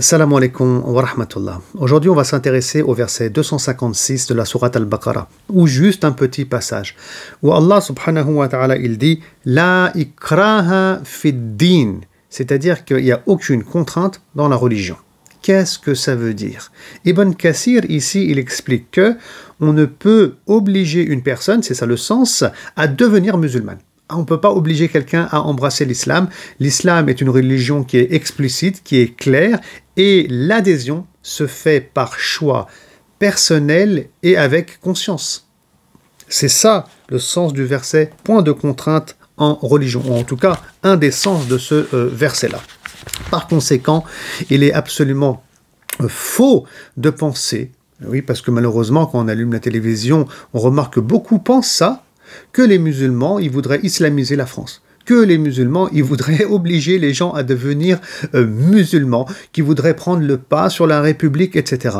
Salam alaikum wa rahmatullah. Aujourd'hui, on va s'intéresser au verset 256 de la sourate Al-Baqarah, ou juste un petit passage, où Allah subhanahu wa ta'ala il dit La ikraha din c'est-à-dire qu'il n'y a aucune contrainte dans la religion. Qu'est-ce que ça veut dire Ibn Kassir, ici, il explique que on ne peut obliger une personne, c'est ça le sens, à devenir musulmane on ne peut pas obliger quelqu'un à embrasser l'islam. L'islam est une religion qui est explicite, qui est claire, et l'adhésion se fait par choix personnel et avec conscience. C'est ça le sens du verset point de contrainte en religion, ou en tout cas un des sens de ce euh, verset-là. Par conséquent, il est absolument euh, faux de penser, oui, parce que malheureusement, quand on allume la télévision, on remarque que beaucoup pensent ça, que les musulmans, ils voudraient islamiser la France que les musulmans, ils voudraient obliger les gens à devenir euh, musulmans, qui voudraient prendre le pas sur la République, etc.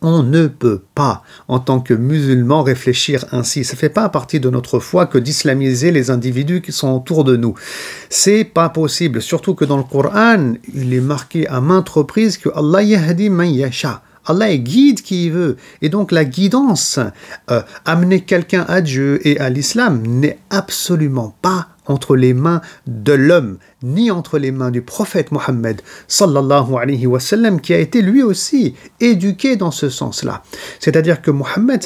On ne peut pas, en tant que musulmans, réfléchir ainsi. Ça ne fait pas partie de notre foi que d'islamiser les individus qui sont autour de nous. C'est pas possible, surtout que dans le Coran, il est marqué à maintes reprises que Allah yahdi man yasha. Allah est guide qui veut. Et donc la guidance, euh, amener quelqu'un à Dieu et à l'islam, n'est absolument pas entre les mains de l'homme, ni entre les mains du prophète Mohammed, qui a été lui aussi éduqué dans ce sens-là. C'est-à-dire que Mohammed,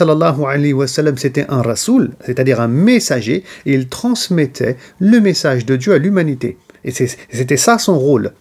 c'était un rasoul, c'est-à-dire un messager, et il transmettait le message de Dieu à l'humanité. Et c'était ça son rôle.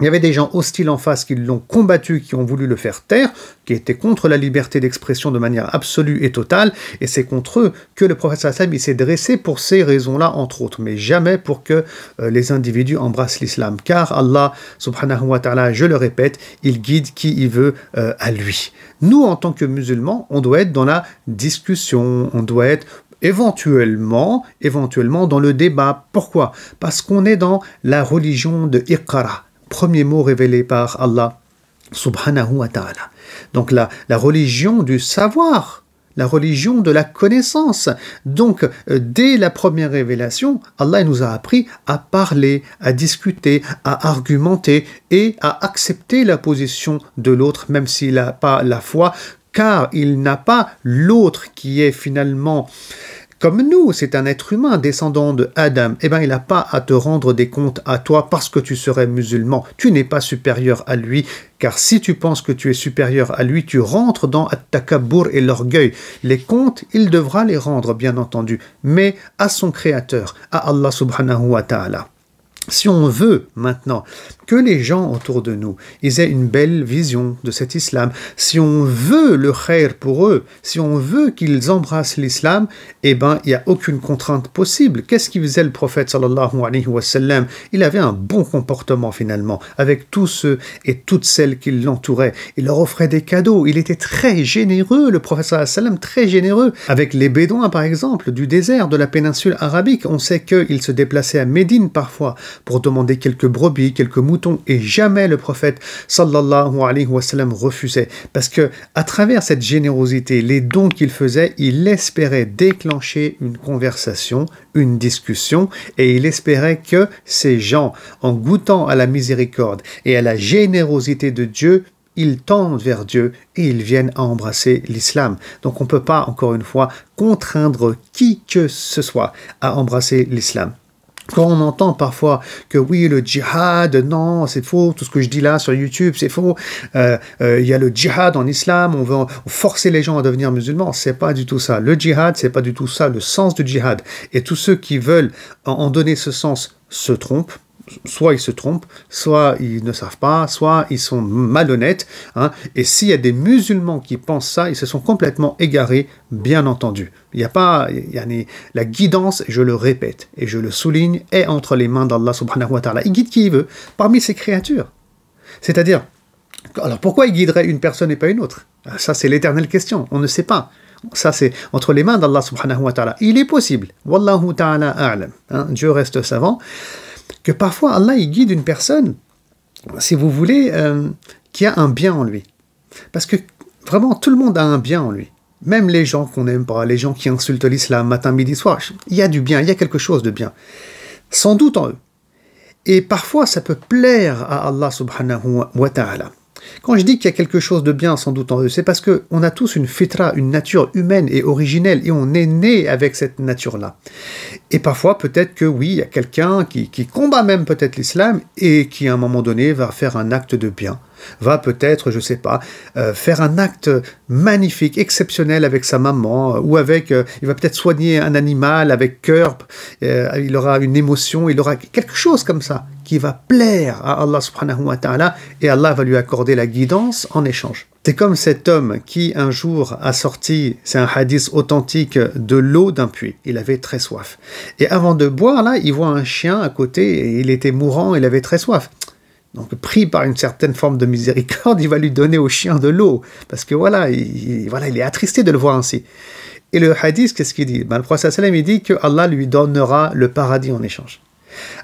Il y avait des gens hostiles en face qui l'ont combattu, qui ont voulu le faire taire, qui étaient contre la liberté d'expression de manière absolue et totale, et c'est contre eux que le prophète sallam s'est dressé pour ces raisons-là, entre autres, mais jamais pour que euh, les individus embrassent l'islam, car Allah, subhanahu wa ta'ala, je le répète, il guide qui il veut euh, à lui. Nous, en tant que musulmans, on doit être dans la discussion, on doit être éventuellement, éventuellement dans le débat. Pourquoi Parce qu'on est dans la religion de Iqara, premier mot révélé par Allah subhanahu wa ta'ala. Donc la, la religion du savoir, la religion de la connaissance. Donc, euh, dès la première révélation, Allah nous a appris à parler, à discuter, à argumenter et à accepter la position de l'autre, même s'il n'a pas la foi, car il n'a pas l'autre qui est finalement comme nous, c'est un être humain descendant de Adam, eh bien il n'a pas à te rendre des comptes à toi parce que tu serais musulman. Tu n'es pas supérieur à lui, car si tu penses que tu es supérieur à lui, tu rentres dans at et l'orgueil. Les comptes, il devra les rendre, bien entendu, mais à son Créateur, à Allah subhanahu wa ta'ala. Si on veut maintenant que les gens autour de nous aient une belle vision de cet islam, si on veut le khair pour eux, si on veut qu'ils embrassent l'islam, eh ben il n'y a aucune contrainte possible. Qu'est-ce qui faisait le prophète sallallahu alayhi wa Il avait un bon comportement finalement avec tous ceux et toutes celles qui l'entouraient. Il leur offrait des cadeaux, il était très généreux, le prophète sallallahu alayhi wa sallam, très généreux. Avec les Bédouins par exemple, du désert, de la péninsule arabique, on sait qu'il se déplaçait à Médine parfois pour demander quelques brebis, quelques moutons, et jamais le prophète sallallahu alayhi wa sallam refusait, parce que à travers cette générosité, les dons qu'il faisait, il espérait déclencher une conversation, une discussion, et il espérait que ces gens, en goûtant à la miséricorde et à la générosité de Dieu, ils tendent vers Dieu et ils viennent à embrasser l'islam. Donc on ne peut pas, encore une fois, contraindre qui que ce soit à embrasser l'islam. Quand on entend parfois que oui, le djihad, non, c'est faux, tout ce que je dis là sur YouTube, c'est faux, euh, euh, il y a le djihad en islam, on veut forcer les gens à devenir musulmans, c'est pas du tout ça. Le djihad, c'est pas du tout ça, le sens du djihad. Et tous ceux qui veulent en donner ce sens se trompent, soit ils se trompent, soit ils ne savent pas, soit ils sont malhonnêtes. Hein. Et s'il y a des musulmans qui pensent ça, ils se sont complètement égarés, bien entendu. Il n'y a pas, y a la guidance, je le répète et je le souligne, est entre les mains d'Allah subhanahu wa ta'ala. Il guide qui il veut, parmi ses créatures. C'est-à-dire, alors pourquoi il guiderait une personne et pas une autre ah, Ça, c'est l'éternelle question. On ne sait pas. Ça, c'est entre les mains d'Allah subhanahu wa ta'ala. Il est possible. Wallahu ta'ala a'lam. Hein. Dieu reste savant que parfois Allah il guide une personne, si vous voulez, euh, qui a un bien en lui. Parce que vraiment, tout le monde a un bien en lui. Même les gens qu'on aime pas, les gens qui insultent l'islam matin, midi, soir, il y a du bien, il y a quelque chose de bien. Sans doute en eux. Et parfois, ça peut plaire à Allah subhanahu wa ta'ala. Quand je dis qu'il y a quelque chose de bien sans doute en eux, c'est parce qu'on a tous une fitra, une nature humaine et originelle, et on est né avec cette nature-là. Et parfois, peut-être que oui, il y a quelqu'un qui, qui combat même peut-être l'islam, et qui à un moment donné va faire un acte de bien va peut-être, je ne sais pas, euh, faire un acte magnifique, exceptionnel avec sa maman, euh, ou avec, euh, il va peut-être soigner un animal avec cœur, il aura une émotion, il aura quelque chose comme ça qui va plaire à Allah subhanahu wa ta'ala, et Allah va lui accorder la guidance en échange. C'est comme cet homme qui un jour a sorti, c'est un hadith authentique, de l'eau d'un puits. Il avait très soif. Et avant de boire, là, il voit un chien à côté, et il était mourant, il avait très soif. Donc, pris par une certaine forme de miséricorde, il va lui donner au chien de l'eau, parce que voilà, il, voilà, il est attristé de le voir ainsi. Et le hadith, qu'est-ce qu'il dit ben, Le prophète il dit que Allah lui donnera le paradis en échange.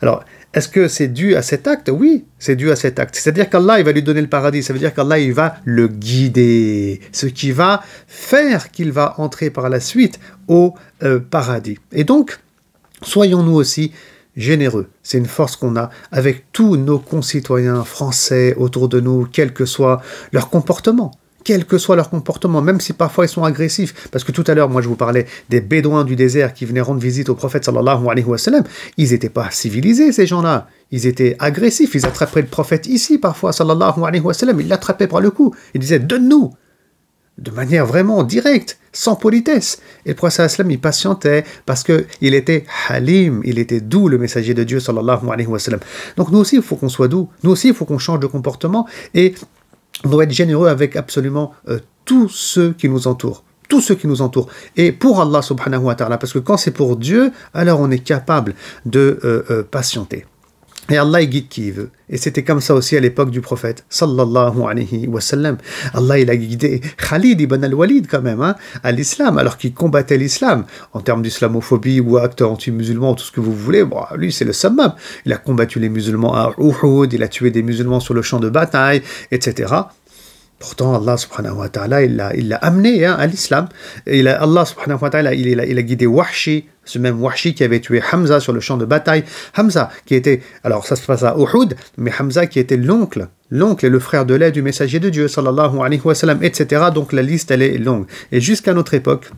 Alors, est-ce que c'est dû à cet acte Oui, c'est dû à cet acte. C'est-à-dire qu'Allah, il va lui donner le paradis. Ça veut dire qu'Allah, il va le guider. Ce qui va faire qu'il va entrer par la suite au euh, paradis. Et donc, soyons-nous aussi généreux. C'est une force qu'on a avec tous nos concitoyens français autour de nous, quel que soit leur comportement quel que soit leur comportement, même si parfois ils sont agressifs. Parce que tout à l'heure, moi, je vous parlais des Bédouins du désert qui venaient rendre visite au prophète sallallahu alayhi wa Ils n'étaient pas civilisés, ces gens-là. Ils étaient agressifs. Ils attrapaient le prophète ici, parfois, sallallahu alayhi wa Ils l'attrapaient par le cou. Ils disaient, donne-nous de manière vraiment directe, sans politesse. Et le prophète sallam, il patientait parce qu'il était halim, il était doux, le messager de Dieu sallallahu alayhi wa sallam. Donc nous aussi, il faut qu'on soit doux, nous aussi, il faut qu'on change de comportement et on doit être généreux avec absolument euh, tous ceux qui nous entourent tous ceux qui nous entourent. Et pour Allah subhanahu wa ta'ala, parce que quand c'est pour Dieu, alors on est capable de euh, euh, patienter. Et Allah guide qui il veut. Et c'était comme ça aussi à l'époque du prophète, sallallahu alayhi wa sallam. Allah il a guidé Khalid ibn al-Walid quand même, hein, à l'islam, alors qu'il combattait l'islam, en termes d'islamophobie ou actes anti-musulmans, tout ce que vous voulez, lui c'est le summum. Il a combattu les musulmans à Uhud, il a tué des musulmans sur le champ de bataille, etc. Pourtant, Allah subhanahu wa ta'ala, il l'a amené hein, à l'islam. Allah subhanahu wa ta'ala, il, il, a guidé Wahshi, ce même Wahshi qui avait tué Hamza sur le champ de bataille. Hamza, qui était, alors ça se passe à Uhud, mais Hamza qui était l'oncle, l'oncle et le frère de l'aide du messager de Dieu, sallallahu alayhi wa sallam, etc. Donc la liste, elle est longue. Et jusqu'à notre époque,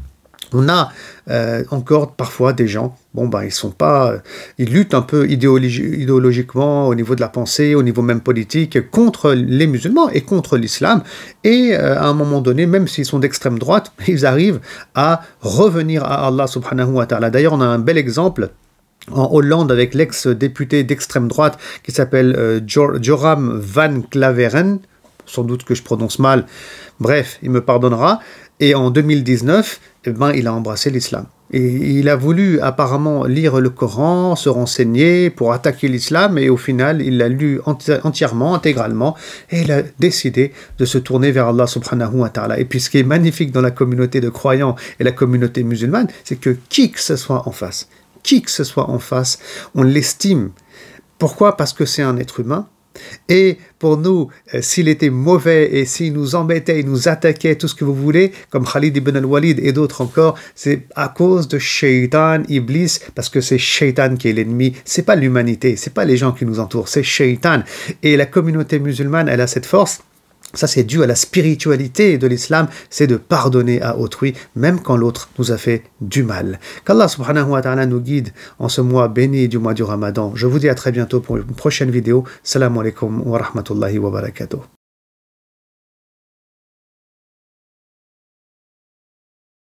on a euh, encore parfois des gens, bon ben ils sont pas, euh, ils luttent un peu idéologiquement au niveau de la pensée, au niveau même politique, contre les musulmans et contre l'islam. Et euh, à un moment donné, même s'ils sont d'extrême droite, ils arrivent à revenir à Allah subhanahu wa ta'ala. D'ailleurs, on a un bel exemple en Hollande avec l'ex-député d'extrême droite qui s'appelle Joram van Claveren, sans doute que je prononce mal, bref, il me pardonnera. Et en 2019, eh ben, il a embrassé l'islam. Et il a voulu apparemment lire le Coran, se renseigner pour attaquer l'islam, et au final, il l'a lu entièrement, intégralement, et il a décidé de se tourner vers Allah subhanahu wa ta'ala. Et puis ce qui est magnifique dans la communauté de croyants et la communauté musulmane, c'est que qui que ce soit en face, qui que ce soit en face, on l'estime. Pourquoi Parce que c'est un être humain, et pour nous, euh, s'il était mauvais et s'il nous embêtait, et nous attaquait, tout ce que vous voulez, comme Khalid ibn al-Walid et d'autres encore, c'est à cause de shaytan, Iblis, parce que c'est shaytan qui est l'ennemi, c'est pas l'humanité, c'est pas les gens qui nous entourent, c'est shaytan. Et la communauté musulmane, elle a cette force ça, c'est dû à la spiritualité de l'islam, c'est de pardonner à autrui, même quand l'autre nous a fait du mal. Qu'Allah subhanahu wa ta'ala nous guide en ce mois béni du mois du Ramadan. Je vous dis à très bientôt pour une prochaine vidéo. Salam alaikum wa rahmatullahi wa barakatuh.